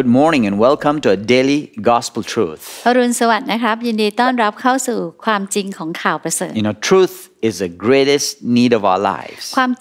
Good morning and welcome to a daily gospel truth. You know, truth is the greatest need of our lives. And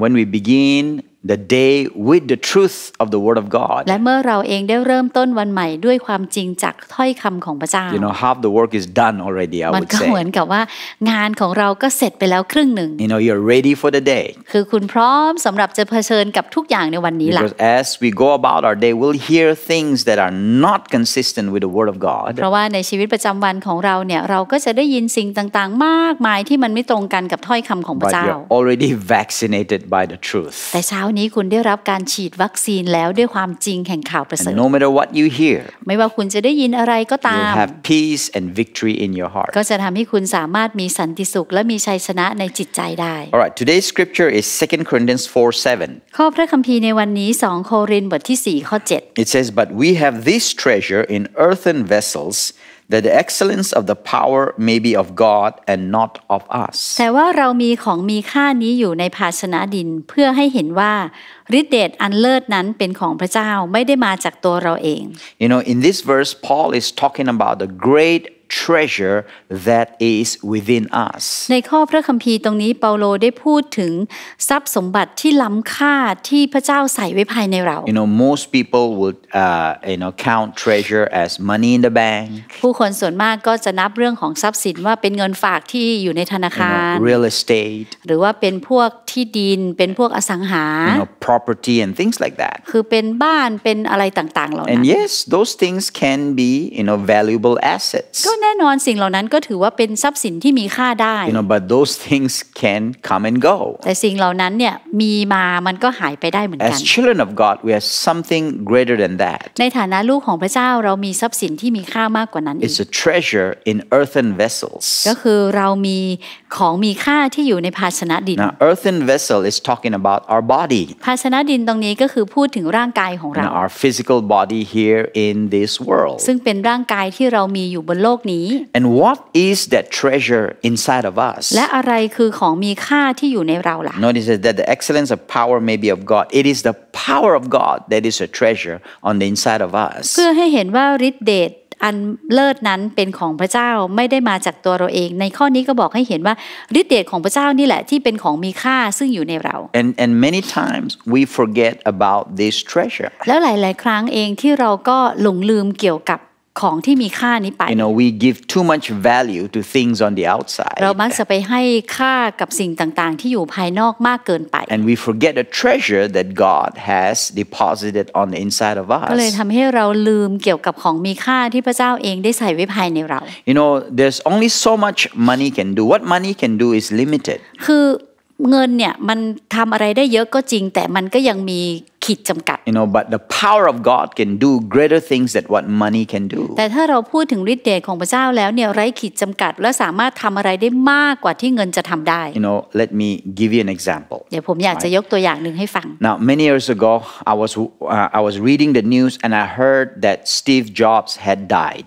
when we begin the day with the truth of the word of God และเมื่อเราเองได้เริ่มต้นวันใหม่ ด้วยความจริงจากถ้อยคำของพระเจ้า you know half the work is done already I would say มันก็เหมือนกับว่างานของเราก็เสร็จไปแล้วครึ่งหนึ่ง you know you're ready for the day คือคุณพร้อมสำหรับจะเผชิญกับทุกอย่างในวันนี้ละ because as we go about our day we'll hear things that are not consistent with the word of God เพราะว่าในชีวิตประจำวันของเราเนี่ยเราก็จะได้ยินสิ่งต่างๆ มากมายที่มันไม่ตรงกันกับถ้อยคำของพระเจ้า already vaccinated by the truth แต่เช้าานี้คุณได้รับการฉีดวัคซีนแล้วด้วยความจริงแห่งข่าวประเสริฐ No matter what you hear ไม่ว่าคุณจะได้ยินอะไรก็ตาม You have peace and victory in your heart ก็จะทำให้คุณสามารถมีสันติสุขและมีชัยชนะในจิตใจได้ Alright today's scripture is 2 Corinthians 4:7ข้อพระคัมภีร์ในวันนี้2 โครินธ์ บทที่ 4 ข้อ 7 It says but we have this treasure in earthen vessels that the excellence of the power may be of God and not of us แต่ว่าเรามีของมีค่านี้อยู่ในภาชนะดินเพื่อให้เห็นว่าฤทธิเดชอันเลิศนั้นเป็นของพระเจ้าไม่ได้มาจากตัวเราเอง You know in this verse Paul is talking about the great treasure that is within us ในข้อพระคัมภีร์ตรงนี้ เปาโลได้พูดถึงทรัพย์สมบัติที่ล้ำค่าที่พระเจ้าใส่ไว้ภายในเรา You know most people would uh, you know count treasure as money in the bank ผู้คนส่วนมากก็จะนับเรื่องของทรัพย์สินว่าเป็นเงินฝากที่อยู่ในธนาคาร you know, real estate หรือว่าเป็นพวกที่ดิน เป็นพวกอสังหา you know, property and things like that คือเป็นบ้าน เป็นอะไรต่างๆ เหล่านั้น and yes those things can be you know valuable assets ก็แน่นอนสิ่งเหล่านั้นก็ถือว่าเป็นทรัพย์สินที่มีค่าได้ you know but those things can come and go แต่สิ่งเหล่านั้นเนี่ยมีมามันก็หายไปได้เหมือนกัน as children of God we have something greater than that ในฐานะลูกของพระเจ้าเรามีทรัพย์สินที่มีค่ามากกว่านั้น it's a treasure in earthen vessels ก็คือเรามีของมีค่าที่อยู่ในภาชนะดิน now earthen vessel is talking about our body ภาชนะดินตรงนี้ก็คือพูดถึงร่างกายของเรา our physical body here in this world ซึ่งเป็นร่างกายที่เรามีอยู่บนโลกนี้ and what is that treasure inside of us และอะไรคือของมีค่าที่อยู่ในเราล่ะ notice that the excellence of power may be of God it is the power of God that is a treasure on the inside of us เพื่อให้เห็นว่าฤทธิเดชอันเลิศนั้นเป็นของพระเจ้าไม่ได้มาจากตัวเราเอง ในข้อนี้ก็บอกให้เห็นว่าฤทธิ์เดชของพระเจ้านี่แหละที่เป็นของมีค่าซึ่งอยู่ในเรา and and many times we forget about this treasure แล้วหลาย ๆ ครั้งเองที่เราก็หลงลืมเกี่ยวกับของที่มีค่านี้ไป You know we give too much value to things on the outside เรา มักจะไปให้ค่ากับสิ่งต่าง ๆ ที่อยู่ภายนอกมากเกินไป And we forget the treasure that God has deposited on the inside of us ก็เลยทำให้เราลืมเกี่ยวกับของมีค่าที่พระเจ้าเองได้ใส่ไว้ภายในเรา You know there's only so much money can do what money can do is limited คือเงินเนี่ยมันทำอะไรได้เยอะก็จริง แต่มันก็ยังมีขีดจำกัด you know but the power of God can do greater things than what money can do แต่ถ้าเราพูดถึงฤทธิ์เดชของพระเจ้าแล้วเนี่ยไร้ขีดจำกัดและสามารถทำอะไรได้มากกว่าที่เงินจะทำได้ you know let me give you an example เดี๋ยวผมอยากจะยกตัวอย่างหนึ่งให้ฟัง now many years ago I was uh, I was reading the news and I heard that Steve Jobs had died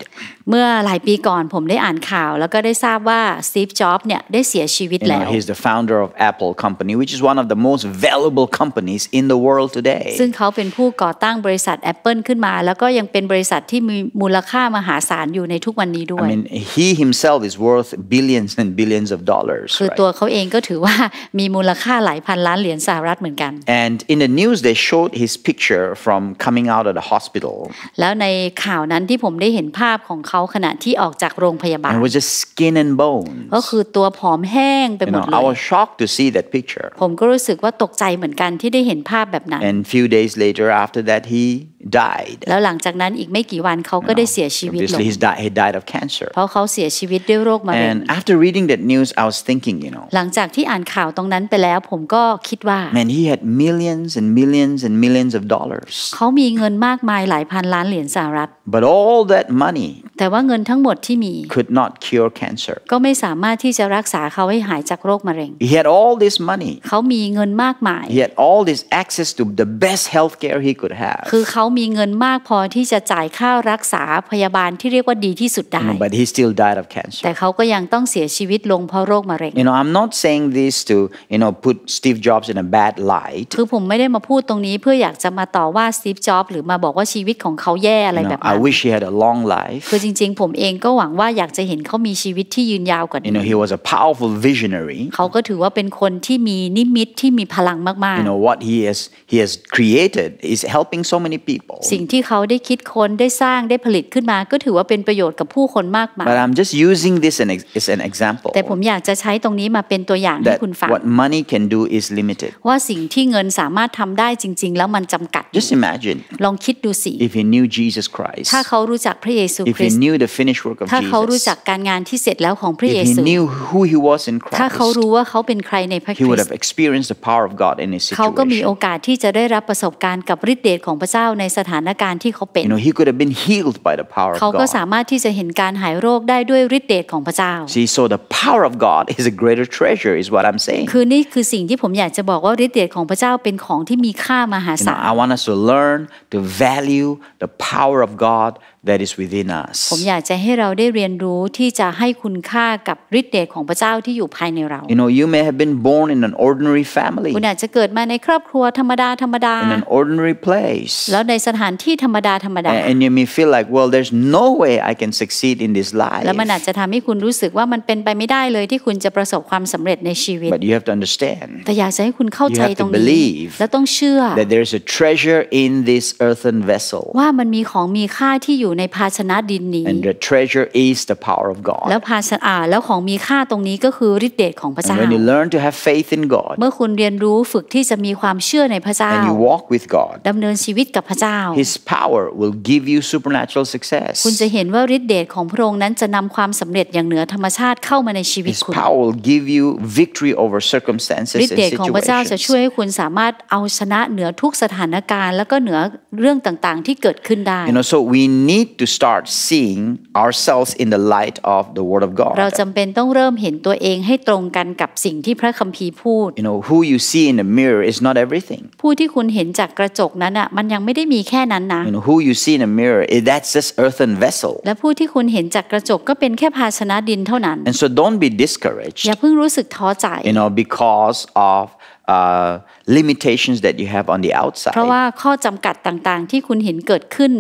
เมื่อหลายปีก่อนผมได้อ่านข่าวแล้วก็ได้ทราบว่าสตีฟจ็อบเนี่ยได้เสียชีวิตแล้ว he's the founder of Apple company which is one of the most valuable companies in the world today ซึ่งเขาเป็นผู้ก่อตั้งบริษัท Apple ขึ้นมา แล้วก็ยังเป็นบริษัทที่มีมูลค่ามหาศาลอยู่ในทุกวันนี้ด้วย I mean he himself is worth billions and billions of dollars คือตัวเขาเองก็ถือว่ามีมูลค่าหลายพันล้านเหรียญสหรัฐเหมือนกัน and in the news they showed his picture from coming out of the hospital แล้วในข่าวนั้นที่ผมได้เห็นภาพของเขาขณะที่ออกจากโรงพยาบาล was just skin and bones ก็คือตัวผอมแห้งไปหมดเลย I was shocked to see that picture ผมก็รู้สึกว่าตกใจเหมือนกันที่ได้เห็นภาพแบบนั้น and few days later after that, he died แล้วหลังจากนั้นอีกไม่กี่วันเขาก็ได้เสียชีวิตลง he died he died of cancer เพราะเขาเสียชีวิตด้วยโรคมะเร็ง and after reading that news I was thinking you know หลังจากที่อ่านข่าวตรงนั้นไปแล้วผมก็คิดว่า man he had millions and millions and millions of dollars เขามีเงินมากมายหลายพันล้านเหรียญสหรัฐ but all that money แต่ว่าเงินทั้งหมดที่มี could not cure cancer ก็ไม่สามารถที่จะรักษาเขาให้หายจากโรคมะเร็ง he had all this money เขามีเงินมากมาย he had all this access to the best health care he could have คือเขามีเงินมากพอที่จะจ่ายค่ารักษาพยาบาลที่เรียกว่าดีที่สุดได้ but he still died of cancer แต่เขาก็ยังต้องเสียชีวิตลงเพราะโรคมะเร็ง you know I'm not saying this to you know put Steve Jobs in a bad light คือผมไม่ได้มาพูดตรงนี้เพื่ออยากจะมาต่อว่าสตีฟ จ็อบหรือมาบอกว่าชีวิตของเขาแย่อะไรแบบนั้น I wish he had a long life คือจริง ๆผมเองก็หวังว่าอยากจะเห็นเขามีชีวิตที่ยืนยาวกว่านี้ you know he was a powerful visionary เขาก็ถือว่าเป็นคนที่มีนิมิตที่มีพลังมากๆ you know what he has he has created is helping so many people people. สิ่งที่เขาได้คิดค้นได้สร้างได้ผลิตขึ้นมาก็ถือว่าเป็นประโยชน์กับผู้คนมากมาย But I'm just using this as an example. แต่ผมอยากจะใช้ตรงนี้มาเป็นตัวอย่างให้คุณฟัง What money can do is limited. ว่าสิ่งที่เงินสามารถทำได้จริงๆแล้วมันจำกัด Just imagine. ลองคิดดูสิ If he knew Jesus Christ. ถ้าเขารู้จักพระเยซูคริสต์ If he knew the finished work of Jesus. ถ้าเขารู้จักการงานที่เสร็จแล้วของพระเยซู If he knew who he was in Christ. ถ้าเขารู้ว่าเขาเป็นใครในพระคริสต์ He would have experienced the power of God in his situation. เขาก็มีโอกาสที่จะได้รับประสบการณ์กับฤทธิ์เดชของพระเจ้าในสถานการณ์ที่เขาเป็น You know he could have been healed by the power of God เขาก็สามารถที่จะเห็นการหายโรคได้ด้วยฤทธิ์เดชของพระเจ้า See so the power of God is a greater treasure is what I'm saying คือนี่คือสิ่งที่ผมอยากจะบอกว่าฤทธิ์เดชของพระเจ้าเป็นของที่มีค่ามหาศาล I want us to learn to value the power of God that is within us ผมอยากจะให้เราได้เรียนรู้ที่จะให้คุณค่ากับฤทธิ์เดชของพระเจ้าที่อยู่ภายในเรา you know you may have been born in an ordinary family คุณอาจจะเกิดมาในครอบครัวธรรมดาธรรมดา in an ordinary place แล้วในสถานที่ธรรมดาธรรมดา and you may feel like well there's no way I can succeed in this life แล้วมันอาจจะทำให้คุณรู้สึกว่ามันเป็นไปไม่ได้เลยที่คุณจะประสบความสำเร็จในชีวิต but you have to understand แต่อยากจะให้คุณเข้าใจตรงนี้และต้องเชื่อ that there is a treasure in this earthen vessel ว่ามันมีของมีค่าที่อยูู่่ในภาชนะดินนี้ and the treasure is the power of God แล้วภาชนะแล้วของมีค่าตรงนี้ก็คือฤทธิเดชของพระเจ้า when you learn to have faith in God เมื่อคุณเรียนรู้ฝึกที่จะมีความเชื่อในพระเจ้า and you walk with God ดำเนินชีวิตกับพระเจ้า His power will give you supernatural success คุณจะเห็นว่าฤทธิเดชของพระองค์นั้นจะนำความสำเร็จอย่างเหนือธรรมชาติเข้ามาในชีวิตคุณ His power will give you victory over circumstances ฤทธิเดชของพระเจ้าจะช่วยให้คุณสามารถเอาชนะเหนือทุกสถานการณ์ แล้วก็เหนือเรื่องต่างๆ ที่เกิดขึ้นได้ You know so we need need to start seeing ourselves in the light of the Word of God เราจำเป็นต้องเริ่มเห็นตัวเองให้ตรงกันกับสิ่งที่พระคัมภีร์พูด you know who you see in the mirror is not everything ผู้ที่คุณเห็นจากกระจกนั้นอ่ะมันยังไม่ได้มีแค่นั้นนะ you know who you see in the mirror that's just earthen vessel และผู้ที่คุณเห็นจากกระจกก็เป็นแค่ภาชนะดินเท่านั้น and so don't be discouraged อย่าเพิ่งรู้สึกท้อใจ you know because of uh, limitations that you have on the outside เพราะว่าข้อจำกัดต่างๆที่คุณเห็นเกิดขึ้น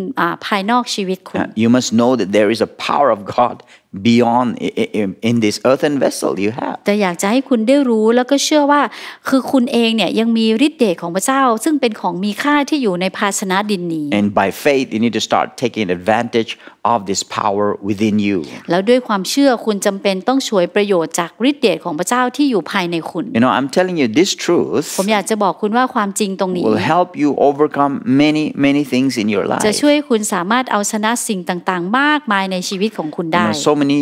ภายนอกชีวิตคุณ uh, uh, you must know that there is a power of God beyond in this earthen vessel you have แต่อยากจะให้คุณได้รู้แล้วก็เชื่อว่าคือคุณเองเนี่ยยังมีฤทธิ์เดชของพระเจ้า ซึ่งเป็นของมีค่าที่อยู่ในภาชนะดินนี้ and by faith you need to start taking advantage of this power within you แล้วด้วยความเชื่อคุณจำเป็นต้องช่วยประโยชน์จากฤทธิ์เดชของพระเจ้าที่อยู่ภายในคุณ you know I'm telling you this truth ผมอยากจะบอกคุณว่าความจริงตรงนี้ will help you overcome many many things in your life จะช่วยคุณสามารถเอาชนะสิ่งต่าง ๆ มากมายในชีวิตของคุณได้ so many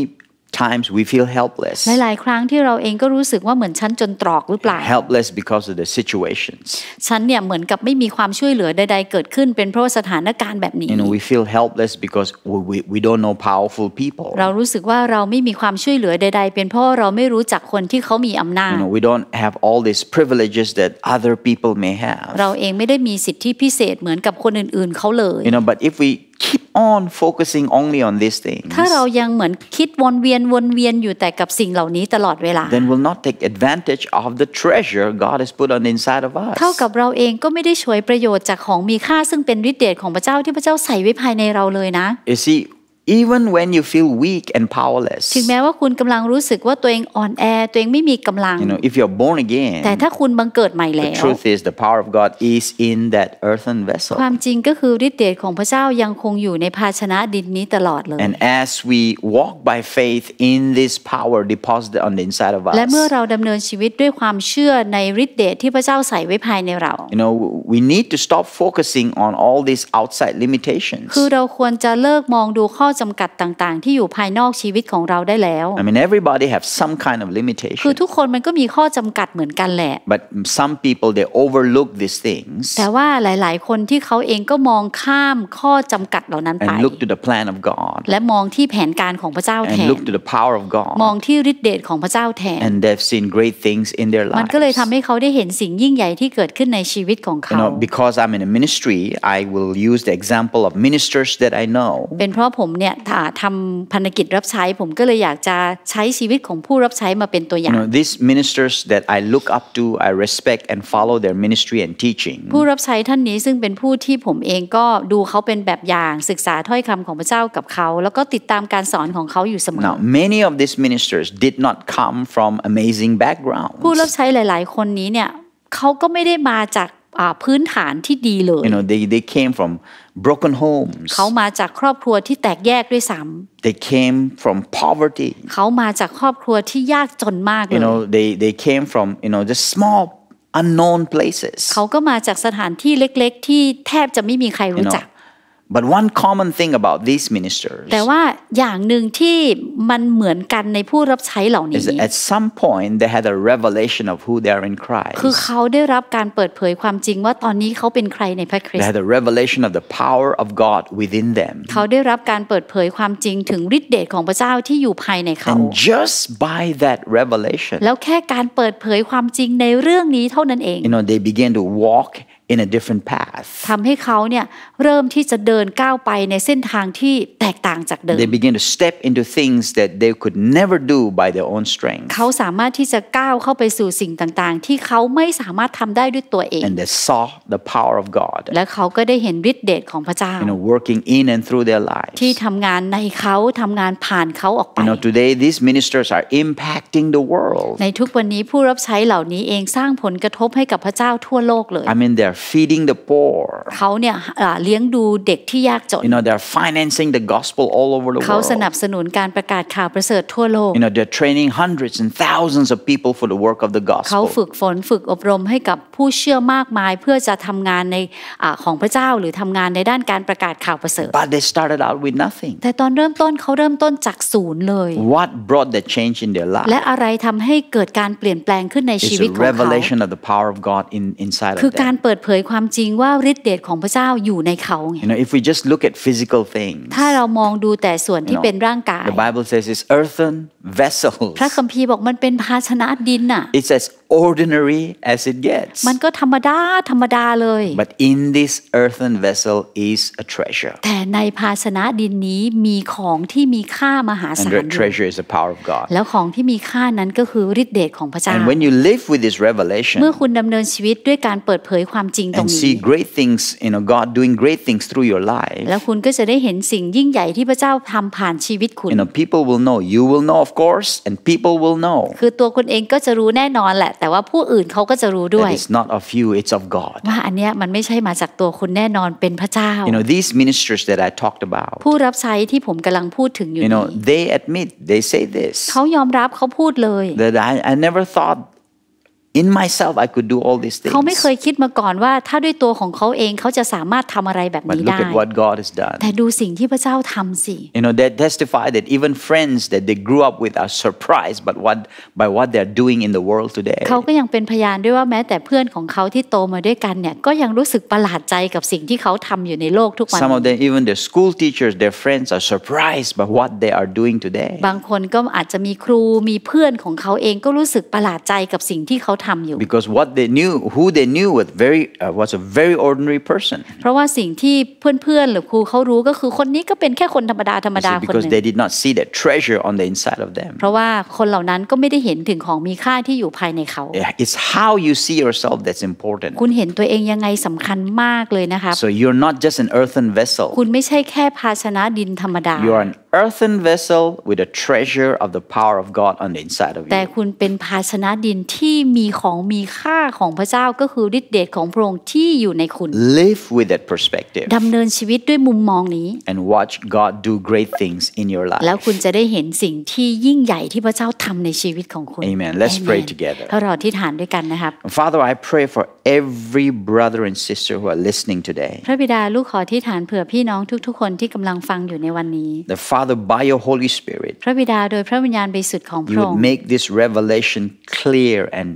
times we feel helpless หลายๆครั้งที่เราเองก็รู้สึกว่าเหมือนฉันจนตรอกหรือเปล่า helpless because of the situations ฉันเนี่ยเหมือนกับไม่มีความช่วยเหลือใด ๆเกิดขึ้นเป็นเพราะสถานการณ์แบบนี้ and we feel helpless because we, we we don't know powerful people เรารู้สึกว่าเราไม่มีความช่วยเหลือใด ๆ เป็นเพราะเราไม่รู้จักคนที่เขามีอำนาจ you know, we don't have all these privileges that other people may have เราเองไม่ได้มีสิทธิพิเศษเหมือนกับคนอื่นๆ เขาเลย you know but if we keep on focusing only on t h i s t h i n g ถ้าเรายังเหมือนคิดวนเวียนวนเวียนอยู่แต่กับสิ่งเหล่านี้ตลอดเวลา then we'll not take advantage of the treasure God has put on inside of us เท่ากับเราเองก็ไม่ได้ช่วยประโยชน์จากของมีค่าซึ่งเป็นฤทธิ์เดชของพระเจ้าที่พระเจ้าใส่ไว้ภายในเราเลยนะ you see even when you feel weak and powerless ถึงแม้ว่าคุณกำลังรู้สึกว่าตัวเองอ่อนแอตัวเองไม่มีกำลัง you know if you're born again แต่ถ้าคุณบังเกิดใหม่แล้ว the truth is the power of God is in that earthen vessel ความจริงก็คือฤทธิ์เดชของพระเจ้ายังคงอยู่ในภาชนะดินนี้ตลอดเลย and as we walk by faith in this power deposited on the inside of us และเมื่อเราดำเนินชีวิตด้วยความเชื่อในฤทธิ์เดชที่พระเจ้าใส่ไว้ภายในเรา you know we need to stop focusing on all these outside limitations คือเราควรจะเลิกมองดูข้อจำกัดต่างๆ ที่อยู่ภายนอกชีวิตของเราได้แล้ว I mean everybody have some kind of limitation คือทุกคนมันก็มีข้อจำกัดเหมือนกันแหละ but some people they overlook these things แต่ว่าหลายๆ คนที่เขาเองก็มองข้ามข้อจำกัดเหล่านั้นไป and look to the plan of God และมองที่แผนการของพระเจ้าแทน and look to the power of God มองที่ฤทธิ์เดชของพระเจ้าแทน and they've seen great things in their l i f e มันก็เลยทำให้เขาได้เห็นสิ่งยิ่งใหญ่ที่เกิดขึ้นในชีวิตของเขา you know, because I'm in a ministry I will use the example of ministers that I know เป็นเพราะผมเนี่ยทำพันธกิจรับใช้ผมก็เลยอยากจะใช้ชีวิตของผู้รับใช้มาเป็นตัวอย่าง these ministers that I look up to I respect and follow their ministry and teaching ผู้รับใช้ท่านนี้ซึ่งเป็นผู้ที่ผมเองก็ดูเขาเป็นแบบอย่างศึกษาถ้อยคำของพระเจ้ากับเขา แล้วก็ติดตามการสอนของเขาอยู่เสมอ Now many of these ministers did not come from amazing backgrounds ผู้รับใช้หลาย ๆ คนนี้เนี่ยเขาก็ไม่ได้มาจากพื้นฐานที่ดีเลย you know they they came from broken homes เขามาจากครอบครัวที่แตกแยกด้วยซ้ำ they came from poverty เขามาจากครอบครัวที่ยากจนมากเลย you know they they came from you know just small unknown places เขาก็มาจากสถานที่เล็กๆ ที่แทบจะไม่มีใครรู้จัก But one common thing about these ministers แต่ว่าอย่างหนึ่งที่มันเหมือนกันในผู้รับใช้เหล่านี้ is at some point they had a revelation of who they are in Christ คือเขาได้รับการเปิดเผยความจริงว่าตอนนี้เขาเป็นใครในพระคริสต์ they had a revelation of the power of God within them เขาได้รับการเปิดเผยความจริงถึงฤทธิ์เดชของพระเจ้าที่อยู่ภายในเขา and just by that revelation แล้วแค่การเปิดเผยความจริงในเรื่องนี้เท่านั้นเอง you know they began to walk in a different path ทำให้เขาเนี่ยเริ่มที่จะเดินก้าวไปในเส้นทางที่แตกต่างจากเดิม They begin to step into things that they could never do by their own strength เขาสามารถที่จะก้าวเข้าไปสู่สิ่งต่างๆ ที่เขาไม่สามารถทำได้ด้วยตัวเอง And they saw the power of God และเขาก็ได้เห็นฤทธิ์เดชของพระเจ้า You know working in and through their lives ที่ทำงานในเขาทำงานผ่านเขาออกไป You know today these ministers are impacting the world ในทุกวันนี้ผู้รับใช้เหล่านี้เองสร้างผลกระทบให้กับพระเจ้าทั่วโลกเลย I mean they're feeding the poor เขาเนี่ยเลี้ยงดูเด็กที่ยากจน you know they're financing the gospel all over the world เขาสนับสนุนการประกาศข่าวประเสริฐทั่วโลก you know they're training hundreds and thousands of people for the work of the gospel เขาฝึกฝนฝึกอบรมให้กับผู้เชื่อมากมายเพื่อจะทำงานในของพระเจ้าหรือทำงานในด้านการประกาศข่าวประเสริฐ but they started out with nothing แต่ตอนเริ่มต้นเขาเริ่มต้นจากศูนย์เลย what brought the change in their life และอะไรทำให้เกิดการเปลี่ยนแปลงขึ้นในชีวิตของเขา It's a revelation of the power of God in inside of them. คือการเปิดเผผยความจริงว่าฤทธิเดชของพระเจ้าอยู่ในเขาไง You know if we just look at physical things ถ้าเรามองดูแต่ส่วนที่เป็นร่างกาย The Bible says it's earthen vessels พระคัมภีร์บอกมันเป็นภาชนะดินน่ะ It's as ordinary as it gets มันก็ธรรมดาธรรมดาเลย But in this earthen vessel is a treasure แต่ในภาชนะดินนี้มีของที่มีค่ามหาศาล And t h e t r e a s u r e is the power of God แล้วของที่มีค่านั้นก็คือฤทธิ์เดชของพระเจ้า And when you live with this revelation เมื่อคุณดำเนินชีวิตด้วยการเปิดเผยความจริงตรงนี้ And see great things you know God doing great things through your life แล้วคุณก็จะได้เห็นสิ่งยิ่งใหญ่ที่พระเจ้าทำผ่านชีวิตคุณ You know people will know you will know of course and people will know คือตัวคุณเองก็จะรู้แน่นอนแหละ แต่ว่าผู้อื่นเขาก็จะรู้ด้วย it's not of you it's of God ว่าอันเนี้ยมันไม่ใช่มาจากตัวคุณแน่นอน เป็นพระเจ้า you know these ministers that I talked about ผู้รับใช้ที่ผมกำลังพูดถึงอยู่ you know they admit they say this เขายอมรับเขาพูดเลย that I I never thought in myself I could do all these things เขาไม่เคยคิดมาก่อนว่าถ้าด้วยตัวของเขาเองเขาจะสามารถทำอะไรแบบนี้ได้ But look at what God has done แต่ดูสิ่งที่พระเจ้าทำสิ You know they testify that even friends that they grew up with are surprised but what by what they're doing in the world today เขาก็ยังเป็นพยานด้วยว่าแม้แต่เพื่อนของเขาที่โตมาด้วยกันเนี่ยก็ยังรู้สึกประหลาดใจกับสิ่งที่เขาทำอยู่ในโลกทุกวัน Some of them even their school teachers their friends are surprised by what they are doing today บางคนก็อาจจะมีครูมีเพื่อนของเขาเองก็รู้สึกประหลาดใจกับสิ่งที่เขา because what they knew who they knew was very uh, was a very ordinary person เพราะว่าสิ่งที่เพื่อนๆหรือครูเขารู้ก็คือคนนี้ก็เป็นแค่คนธรรมดาธรรมดาคนหนึ่ง because they did not see the treasure on the inside of them เพราะว่าคนเหล่านั้นก็ไม่ได้เห็นถึงของมีค่าที่อยู่ภายในเขา it's how you see yourself that's important คุณเห็นตัวเองยังไงสำคัญมากเลยนะคะ so you're not just an earthen vessel คุณไม่ใช่แค่ภาชนะดินธรรมดา you're an earthen vessel with a treasure of the power of God on the inside of you แต่คุณเป็นภาชนะดินที่มีของมีค่าของพระเจ้าก็คือฤทธิเดชของพระองค์ที่อยู่ในคุณ Live with that perspective ดำเนินชีวิตด้วยมุมมองนี้ And watch God do great things in your life แล้วคุณจะได้เห็นสิ่งที่ยิ่งใหญ่ที่พระเจ้าทำในชีวิตของคุณ Amen Let's pray together เราที่ฐานด้วยกันนะครับ Father I pray for every brother and sister who are listening today พระบิดาลูกขอที่ฐานเผื่อพี่น้องทุก ๆ คนที่กำลังฟังอยู่ในวันนี้ The Father by your Holy Spirit พระบิดาโดยพระวิญญาณบริสุทธิ์ของพระองค์ You would make this revelation clear and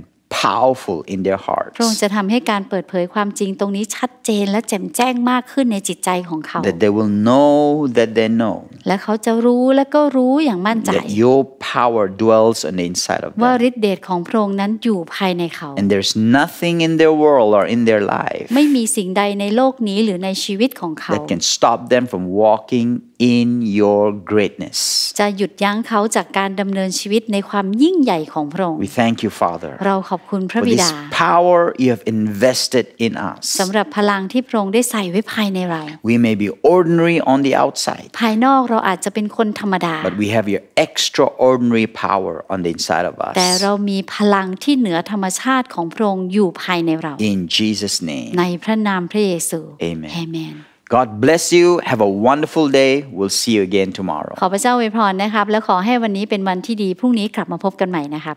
powerful in their hearts พระองค์จะทำให้การเปิดเผยความจริงตรงนี้ชัดเจนและแจ่มแจ้งมากขึ้นในจิตใจของเขา that they will know that they know และเขาจะรู้และก็รู้อย่างมั่นใจ that your power dwells on the inside of them ว่าฤทธิเดชของพระองค์นั้นอยู่ภายในเขา and there's nothing in their world or in their life ไม่มีสิ่งใดในโลกนี้หรือในชีวิตของเขา that can stop them from walking in your greatness จะหยุดยั้งเขาจากการดำเนินชีวิตในความยิ่งใหญ่ของพระองค์ we thank you Father เราขอบคุณพระบิดา power you have invested in us สำหรับพลังที่พระองค์ได้ใส่ไว้ภายในเรา we may be ordinary on the outside ภายนอกเราอาจจะเป็นคนธรรมดา but we have your extraordinary power on the inside of us แต่เรามีพลังที่เหนือธรรมชาติของพระองค์อยู่ภายในเรา in Jesus name ในพระนามพระเยซู amen amen God bless you. Have a wonderful day. We'll see you again tomorrow. ขอพระเจ้าอวยพรนะครับและขอให้วันนี้เป็นวันที่ดีพรุ่งนี้กลับมาพบกันใหม่นะครับ